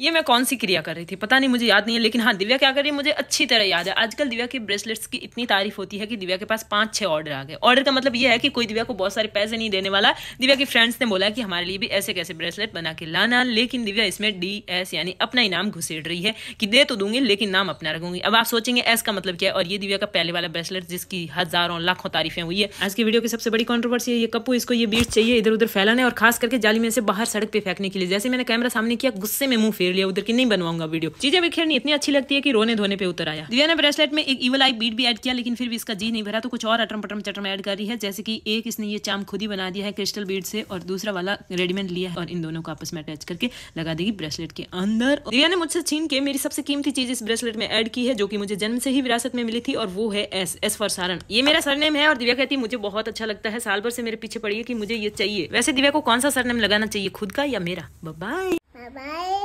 ये मैं कौन सी क्रिया कर रही थी पता नहीं मुझे याद नहीं है लेकिन हाँ दिव्या क्या कर रही है मुझे अच्छी तरह याद है आजकल दिव्या की ब्रेसलेट्स की इतनी तारीफ होती है कि दिव्या के पास पांच छह ऑर्डर आ गए ऑर्डर का मतलब ये है कि कोई दिव्या को बहुत सारे पैसे नहीं देने वाला दिव्या की फ्रेंड्स ने बोला कि हमारे लिए भी ऐसे कैसे ब्रेसलेट बना के लाना लेकिन दिव्या इसमें डी एस यानी अपना इनाम घुसेड़ रही है कि दे तो दूंगी लेकिन नाम अपना रखूंगी अब आप सोचेंगे एस का मतलब क्या है और ये दिव्या का पहले वाला ब्रेसलेट जिसकी हजारों लाखों तारीफें हुई है आज की वीडियो की सबसे बड़ी कॉन्ट्रोवर्सी है ये कपू इसको ये बीट चाहिए इधर उधर फैलाने और खास करके जाली में से बाहर सड़क पर फेंकने के लिए जैसे मैंने कैमरा सामने किया गुस्से में मुंह फेर लिया उधर की नहीं बनवाऊंगा वीडियो चीजें बिखेरनी इतनी अच्छी लगती है कि रोने धोने पे उतर आया दिव्या ने ब्रेसलेट में एक इवल आई बीट भी ऐड किया लेकिन फिर भी इसका जी नहीं भरा तो कुछ और अटम पटम चटम ऐड कर रही है जैसे की एक इसने ये चाम खुद ही बना दिया है क्रिस्टल बीट से और दूसरा वाला रेडीमेड लिया है और इन दोनों को आपस में अटैच करके लगा देगी ब्रेसलेट के अंदर दिव्या ने मुझसे छीन के मेरी सबसे कीमती चीज इस ब्रेसलेट में एड की है जो की मुझे जन्म से ही विरासत में मिली थी और वो है एस एस फॉर सारण ये मेरा सरनेम है और दिव्या कहती मुझे बहुत अच्छा लगता है साल भर से मेरे पीछे पड़ी है कि मुझे ये चाहिए वैसे दिव्या को कौन सा सरनेम लगाना चाहिए खुद का या मेरा बाय बाय